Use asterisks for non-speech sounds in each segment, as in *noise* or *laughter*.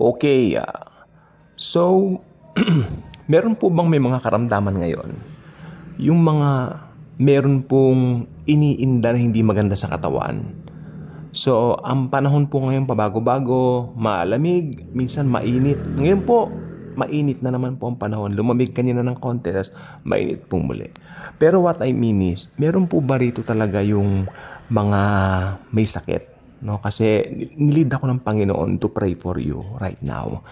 Okay, uh, so *clears throat* meron po bang may mga karamdaman ngayon? Yung mga meron pong iniinda na hindi maganda sa katawan. So, ang panahon po ngayon pabago-bago, malamig, minsan mainit. Ngayon po, mainit na naman po ang panahon. Lumamig kanina ng konti, tapos mainit po muli. Pero what I mean is, meron po ba rito talaga yung mga may sakit? No? Kasi nilid ako ng Panginoon to pray for you right now.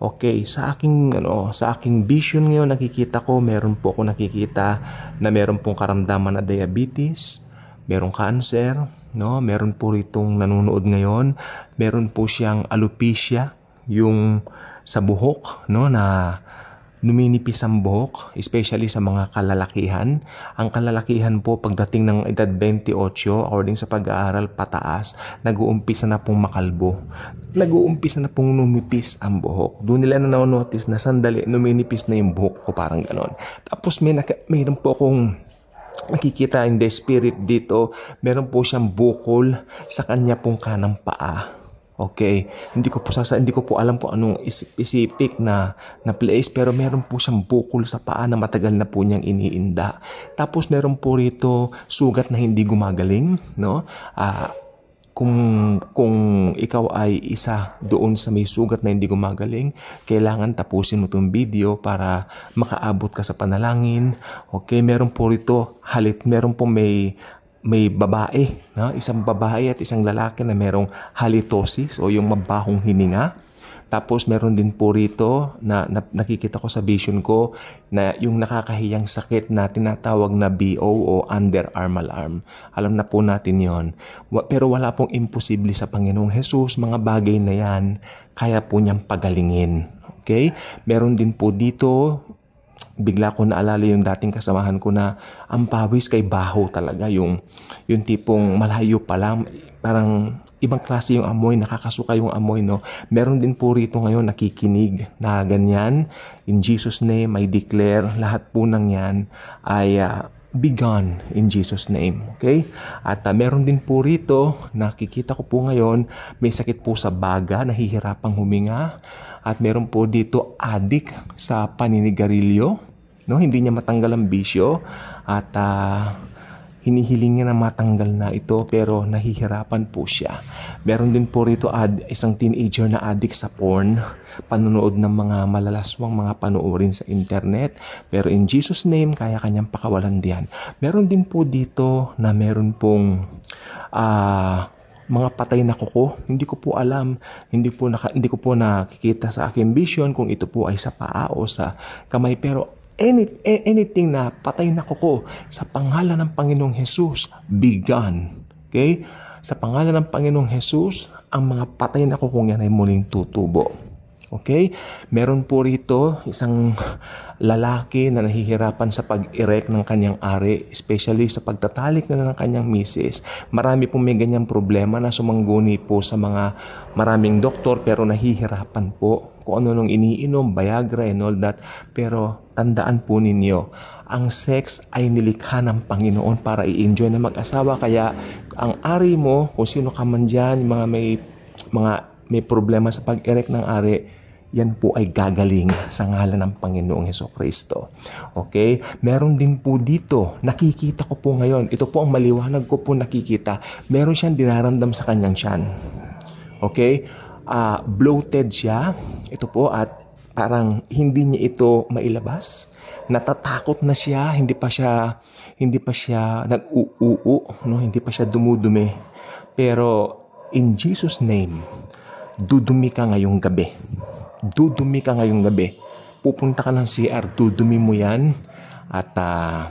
Okay, sa aking ano, sa aking vision ngayon nakikita ko meron po ako nakikita na meron pong karamdaman na diabetes, merong cancer, no? Meron po ritong nanonood ngayon, meron po siyang alopecia, yung sa buhok, no na Numinipis ang buhok, especially sa mga kalalakihan. Ang kalalakihan po pagdating ng edad 28, according sa pag-aaral pataas, nag-uumpisa na pong makalbo. Nag-uumpisa na pong numipis ang buhok. Doon nila na notice na sandali, numinipis na yung buhok ko, parang ganon. Tapos may naka, mayroon po akong nakikita in the spirit dito, meron po siyang bukol sa kanya pong kanang paa Okay, hindi ko po sasa, hindi ko po alam po anong specific na na place pero meron po siyang bukol sa paa na matagal na po niyang iniinda. Tapos meron po rito sugat na hindi gumagaling, no? Ah, uh, kung kung ikaw ay isa doon sa may sugat na hindi gumagaling, kailangan tapusin mo 'tong video para makaabot ka sa panalangin. Okay, meron po rito halit, meron po may may babae, no? isang babae at isang lalaki na merong halitosis o yung mabahong hininga. Tapos meron din po rito na, na nakikita ko sa vision ko na yung nakakahiyang sakit na tinatawag na BO o underarm alarm. Alam na po natin yon. Pero wala pong imposible sa Panginoong Hesus. Mga bagay na yan, kaya po niyang pagalingin. Okay? Meron din po dito bigla ko naalala yung dating kasamahan ko na ang pawis kay baho talaga yung yung tipong malayo pa lang parang ibang klase yung amoy nakakasuka yung amoy no meron din po rito ngayon nakikinig na ganyan in Jesus name I declare lahat po ng yan ay uh, be gone in Jesus name okay at uh, meron din po rito nakikita ko po ngayon may sakit po sa baga nahihirapang huminga at meron po dito adik sa paninigarilyo. No, hindi niya matanggal ang bisyo at uh, hinihiling niya na matanggal na ito pero nahihirapan po siya. Meron din po rito ad, isang teenager na adik sa porn, panonood ng mga malalaswang mga panoorin sa internet. Pero in Jesus name, kaya kanyang pakawalan diyan. Meron din po dito na meron pong uh, mga patay na kuko. Hindi ko po alam, hindi po, naka, hindi ko po nakikita sa aking vision kung ito po ay sa paa o sa kamay. Pero any, anything na patay na kuko sa pangalan ng Panginoong Hesus, began. Okay? Sa pangalan ng Panginoong Hesus, ang mga patay na kukong yan ay muling tutubo. Okay? Meron po rito isang lalaki na nahihirapan sa pag-erect ng kanyang ari, especially sa pagtatalik na ng kanyang misis. Marami po may ganyang problema na sumangguni po sa mga maraming doktor pero nahihirapan po kung ano nung iniinom, Viagra and all that. Pero tandaan po ninyo, ang sex ay nilikha ng Panginoon para i-enjoy na mag-asawa. Kaya ang ari mo, kung sino ka man dyan, mga may, mga may problema sa pag-erect ng ari, yan po ay gagaling sa ngalan ng Panginoong Heso Kristo. Okay? Meron din po dito, nakikita ko po ngayon, ito po ang maliwanag ko po nakikita, meron siyang dinaramdam sa kanyang siyan. Okay? Uh, bloated siya, ito po, at parang hindi niya ito mailabas. Natatakot na siya, hindi pa siya hindi pa siya nag-uuu, no? Hindi pa siya dumudumi. Pero in Jesus name, dudumi ka ngayong gabi dudumi ka ngayong gabi. Pupunta ka ng CR, dudumi mo yan at uh,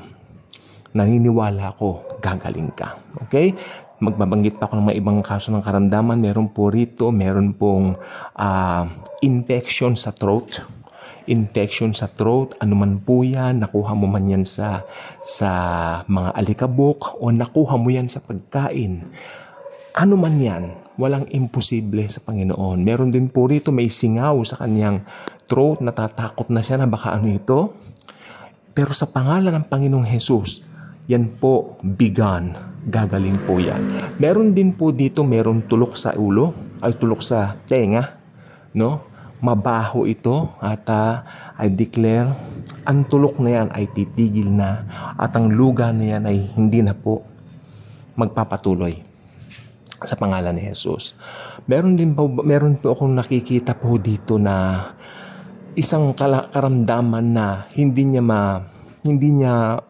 naniniwala ako gagaling ka. Okay? magbabanggit pa ako ng mga ibang kaso ng karamdaman. Meron po rito, meron pong uh, infection sa throat. Infection sa throat, anuman po yan, nakuha mo man yan sa, sa mga alikabok o nakuha mo yan sa pagkain ano man yan, walang imposible sa Panginoon. Meron din po rito may singaw sa kanyang throat, natatakot na siya na baka ano ito. Pero sa pangalan ng Panginoong Hesus, yan po bigan, gagaling po yan. Meron din po dito, meron tulok sa ulo, ay tulok sa tenga, no? Mabaho ito at uh, I declare ang tulok na yan ay titigil na at ang luga na yan ay hindi na po magpapatuloy sa pangalan ni Jesus. Meron din po, meron po akong nakikita po dito na isang karamdaman na hindi niya ma, hindi niya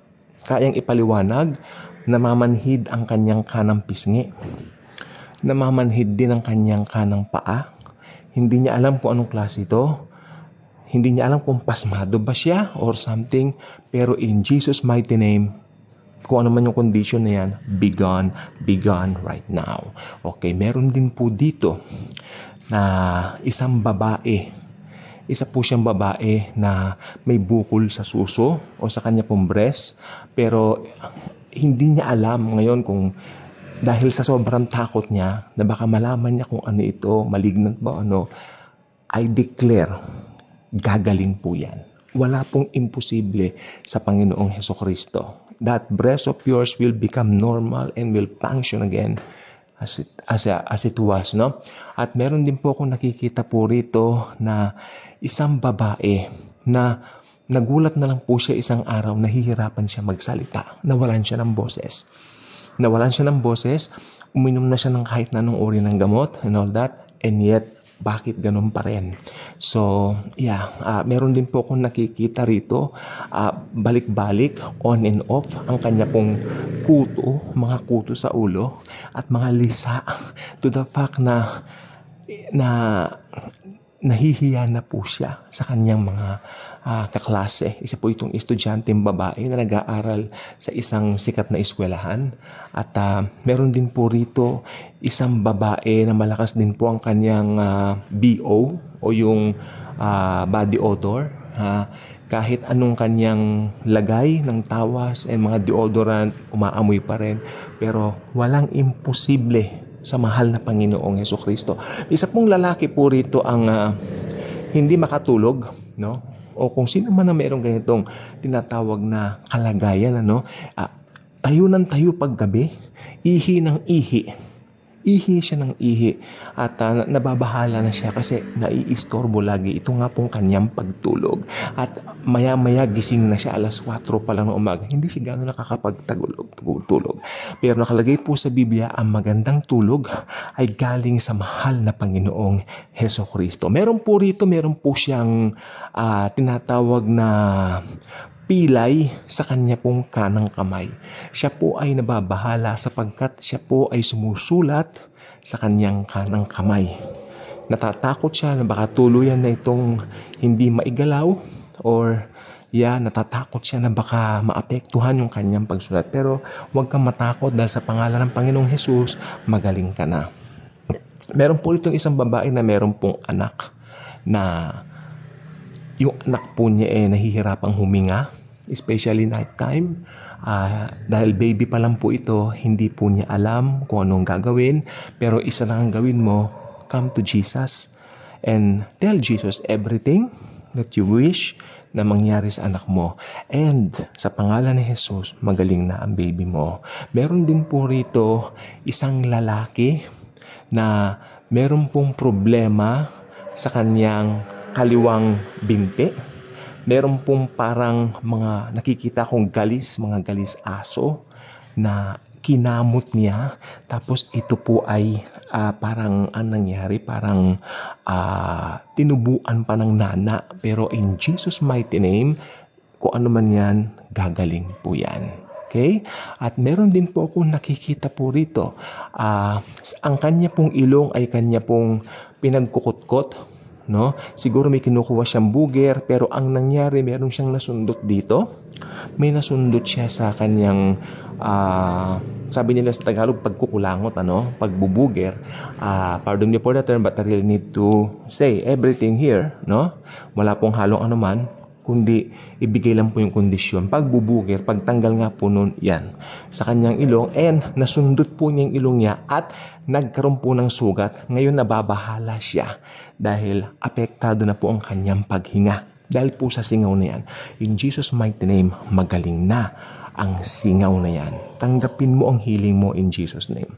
kayang ipaliwanag, namamanhid ang kanyang kanang pisngi. Namamanhid din ang kanyang kanang paa. Hindi niya alam kung anong klase ito. Hindi niya alam kung pasmado ba siya or something. Pero in Jesus' mighty name, kung ano man yung condition na yan, be gone, be gone right now. Okay, meron din po dito na isang babae. Isa po siyang babae na may bukol sa suso o sa kanya pong breast pero hindi niya alam ngayon kung dahil sa sobrang takot niya na baka malaman niya kung ano ito, malignant ba ano, I declare, gagaling po yan. Wala pong imposible sa Panginoong Heso Kristo. That breast of yours will become normal and will function again as it, as, as it was. No? At meron din po akong nakikita po rito na isang babae na nagulat na lang po siya isang araw, nahihirapan siya magsalita, nawalan siya ng boses. Nawalan siya ng boses, uminom na siya ng kahit na anong uri ng gamot and all that, and yet bakit ganun pa rin. So, yeah, uh, meron din po akong nakikita rito, uh, balik-balik, on and off, ang kanya pong kuto, mga kuto sa ulo, at mga lisa, *laughs* to the fact na, na nahihiya na po siya sa kanyang mga uh, kaklase. Isa po itong estudyanteng babae na nag-aaral sa isang sikat na eskwelahan. At uh, meron din po rito isang babae na malakas din po ang kanyang uh, ah, BO o yung uh, body odor. Uh, kahit anong kanyang lagay ng tawas and mga deodorant, umaamoy pa rin. Pero walang imposible sa mahal na Panginoong Yeso Kristo. Isa pong lalaki po rito ang uh, hindi makatulog, no? o kung sino man na mayroong ganitong tinatawag na kalagayan, ano, uh, tayo ng tayo paggabi, ihi ng ihi ihi siya ng ihi at uh, nababahala na siya kasi naiistorbo lagi ito nga pong kanyang pagtulog at maya-maya gising na siya alas 4 pa lang ng umaga hindi siya gano'n nakakapagtulog pero nakalagay po sa Biblia ang magandang tulog ay galing sa mahal na Panginoong Heso Kristo meron po rito meron po siyang uh, tinatawag na pilay sa kanya pong kanang kamay. Siya po ay nababahala sapagkat siya po ay sumusulat sa kanyang kanang kamay. Natatakot siya na baka tuluyan na itong hindi maigalaw or yeah, natatakot siya na baka maapektuhan yung kanyang pagsulat. Pero huwag kang matakot dahil sa pangalan ng Panginoong Hesus, magaling ka na. Meron po itong isang babae na meron pong anak na yung anak po niya eh nahihirapang huminga especially night time. Uh, ah, dahil baby pa lang po ito, hindi po niya alam kung anong gagawin. Pero isa lang ang gawin mo, come to Jesus and tell Jesus everything that you wish na mangyari sa anak mo. And sa pangalan ni Jesus, magaling na ang baby mo. Meron din po rito isang lalaki na meron pong problema sa kanyang kaliwang binti meron pong parang mga nakikita kong galis, mga galis aso na kinamot niya. Tapos ito po ay uh, parang ang nangyari, parang uh, tinubuan pa ng nana. Pero in Jesus mighty name, kung ano man yan, gagaling po yan. Okay? At meron din po akong nakikita po rito. Uh, ang kanya pong ilong ay kanya pong pinagkukutkot no? Siguro may kinukuha siyang buger, pero ang nangyari, meron siyang nasundot dito. May nasundot siya sa kanyang, uh, sabi nila sa Tagalog, pagkukulangot, ano? Pagbubuger. Uh, pardon me for the term, but I really need to say everything here, no? Wala pong halong anuman kundi ibigay lang po yung kondisyon. Pagbubugir, pagtanggal nga po noon yan, sa kanyang ilong and nasundot po niya yung ilong niya at nagkaroon po ng sugat. Ngayon nababahala siya dahil apektado na po ang kanyang paghinga. Dahil po sa singaw na yan, in Jesus' mighty name, magaling na ang singaw na yan. Tanggapin mo ang healing mo in Jesus' name.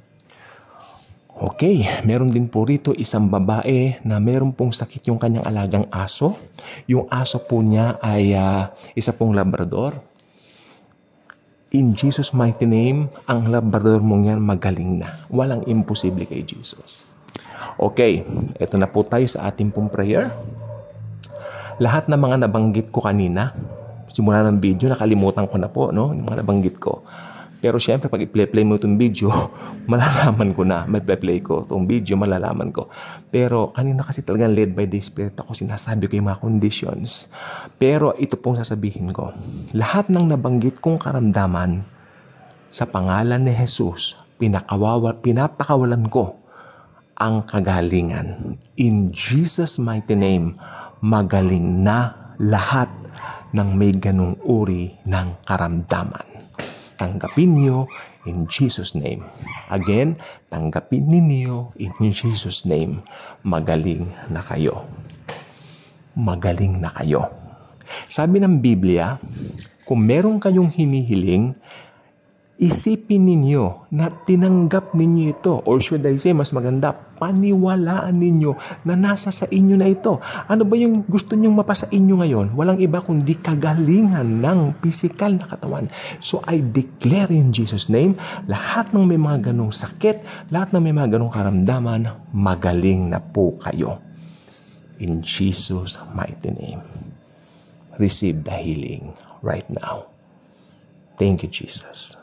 Okay, meron din po rito isang babae na meron pong sakit yung kanyang alagang aso. Yung aso po niya ay uh, isa pong labrador. In Jesus mighty name, ang labrador mong yan magaling na. Walang imposible kay Jesus. Okay, ito na po tayo sa ating pong prayer. Lahat ng na mga nabanggit ko kanina, simula ng video, nakalimutan ko na po, no? Yung mga nabanggit ko pero syempre, pag i-play mo itong video, *laughs* malalaman ko na. may play ko itong video, malalaman ko. Pero kanina kasi talagang led by the Spirit ako, sinasabi ko yung mga conditions. Pero ito pong sasabihin ko. Lahat ng nabanggit kong karamdaman sa pangalan ni Jesus, pinakawawa, pinapakawalan ko ang kagalingan. In Jesus' mighty name, magaling na lahat ng may ganong uri ng karamdaman tanggapin niyo in Jesus name. Again, tanggapin ninyo in Jesus name. Magaling na kayo. Magaling na kayo. Sabi ng Biblia, kung meron kayong hinihiling, Isipin ninyo na tinanggap ninyo ito or should I say mas maganda, paniwalaan ninyo na nasa sa inyo na ito. Ano ba yung gusto nyong mapasa inyo ngayon? Walang iba kundi kagalingan ng physical na katawan. So I declare in Jesus name, lahat ng may mga ganong sakit, lahat ng may mga ganong karamdaman, magaling na po kayo. In Jesus mighty name. Receive the healing right now. Thank you, Jesus.